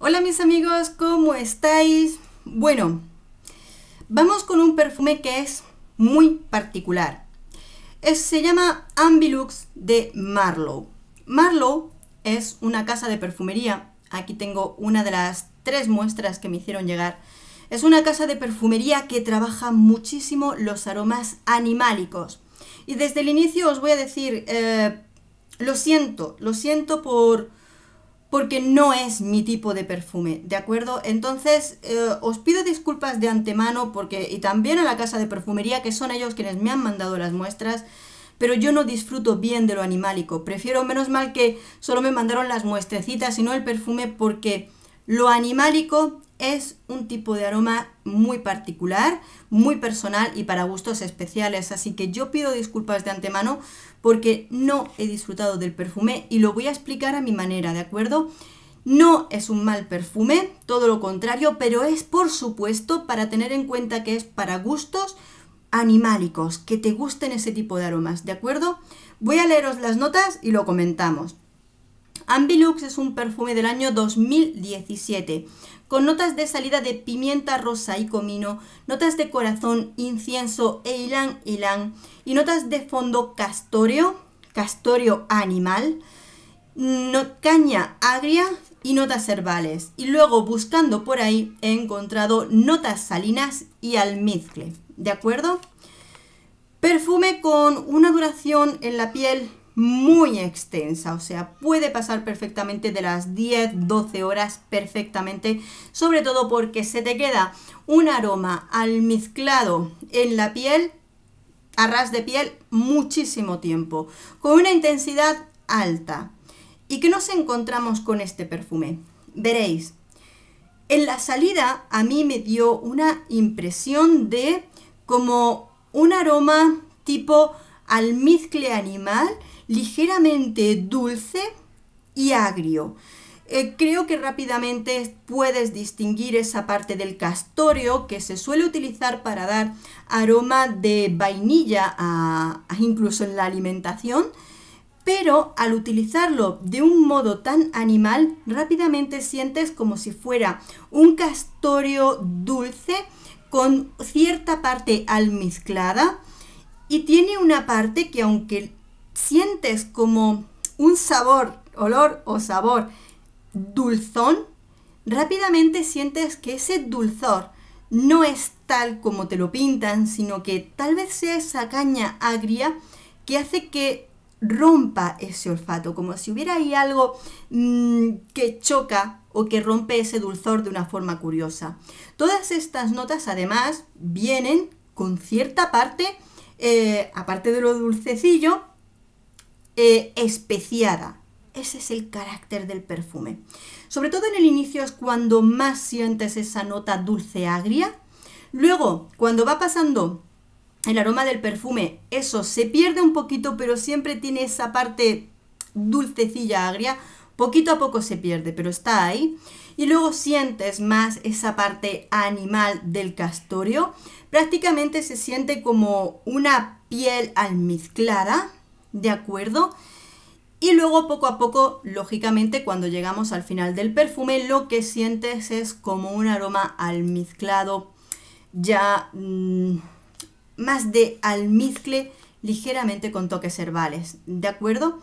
Hola mis amigos, ¿cómo estáis? Bueno, vamos con un perfume que es muy particular. se llama Ambilux de Marlowe. Marlowe es una casa de perfumería. Aquí tengo una de las tres muestras que me hicieron llegar. Es una casa de perfumería que trabaja muchísimo los aromas animálicos. Y desde el inicio os voy a decir, eh, lo siento, lo siento por porque no es mi tipo de perfume, ¿de acuerdo? Entonces, eh, os pido disculpas de antemano porque y también a la casa de perfumería, que son ellos quienes me han mandado las muestras, pero yo no disfruto bien de lo animálico. Prefiero, menos mal que solo me mandaron las muestrecitas y no el perfume porque lo animálico es un tipo de aroma muy particular, muy personal y para gustos especiales, así que yo pido disculpas de antemano porque no he disfrutado del perfume y lo voy a explicar a mi manera, ¿de acuerdo? No es un mal perfume, todo lo contrario, pero es por supuesto para tener en cuenta que es para gustos animálicos, que te gusten ese tipo de aromas, ¿de acuerdo? Voy a leeros las notas y lo comentamos. Ambilux es un perfume del año 2017 con notas de salida de pimienta rosa y comino, notas de corazón, incienso e ylang ylang y notas de fondo castorio, castorio animal, caña agria y notas herbales. Y luego buscando por ahí he encontrado notas salinas y almizcle, ¿de acuerdo? Perfume con una duración en la piel muy extensa, o sea, puede pasar perfectamente de las 10, 12 horas perfectamente, sobre todo porque se te queda un aroma almizclado en la piel, a ras de piel, muchísimo tiempo, con una intensidad alta. ¿Y qué nos encontramos con este perfume? Veréis, en la salida a mí me dio una impresión de como un aroma tipo almizcle animal, ligeramente dulce y agrio. Eh, creo que rápidamente puedes distinguir esa parte del castoreo que se suele utilizar para dar aroma de vainilla incluso en la alimentación, pero al utilizarlo de un modo tan animal, rápidamente sientes como si fuera un castoreo dulce con cierta parte almizclada y tiene una parte que aunque sientes como un sabor, olor o sabor dulzón, rápidamente sientes que ese dulzor no es tal como te lo pintan, sino que tal vez sea esa caña agria que hace que rompa ese olfato, como si hubiera ahí algo mm, que choca o que rompe ese dulzor de una forma curiosa. Todas estas notas además vienen con cierta parte eh, aparte de lo dulcecillo, eh, especiada. Ese es el carácter del perfume. Sobre todo en el inicio es cuando más sientes esa nota dulce-agria. Luego, cuando va pasando el aroma del perfume, eso se pierde un poquito, pero siempre tiene esa parte dulcecilla agria Poquito a poco se pierde, pero está ahí. Y luego sientes más esa parte animal del castorio. Prácticamente se siente como una piel almizclada, ¿de acuerdo? Y luego poco a poco, lógicamente, cuando llegamos al final del perfume, lo que sientes es como un aroma almizclado, ya mm, más de almizcle, ligeramente con toques herbales, ¿de acuerdo?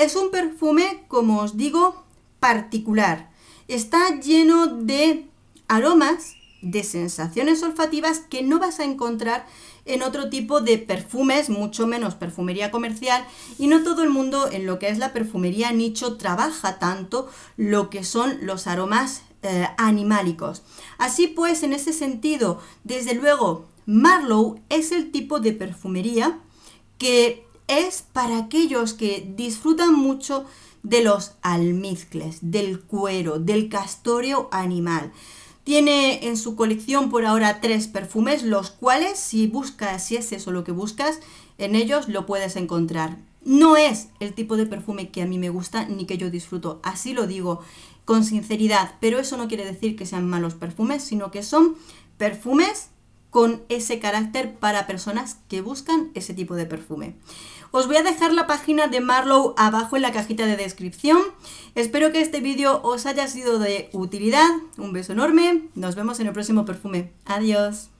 Es un perfume, como os digo, particular. Está lleno de aromas, de sensaciones olfativas que no vas a encontrar en otro tipo de perfumes, mucho menos perfumería comercial, y no todo el mundo en lo que es la perfumería nicho trabaja tanto lo que son los aromas eh, animálicos. Así pues, en ese sentido, desde luego, Marlowe es el tipo de perfumería que es para aquellos que disfrutan mucho de los almizcles, del cuero, del castoreo animal. Tiene en su colección por ahora tres perfumes, los cuales si buscas, si es eso lo que buscas, en ellos lo puedes encontrar. No es el tipo de perfume que a mí me gusta ni que yo disfruto, así lo digo con sinceridad, pero eso no quiere decir que sean malos perfumes, sino que son perfumes con ese carácter para personas que buscan ese tipo de perfume. Os voy a dejar la página de Marlowe abajo en la cajita de descripción. Espero que este vídeo os haya sido de utilidad. Un beso enorme. Nos vemos en el próximo perfume. Adiós.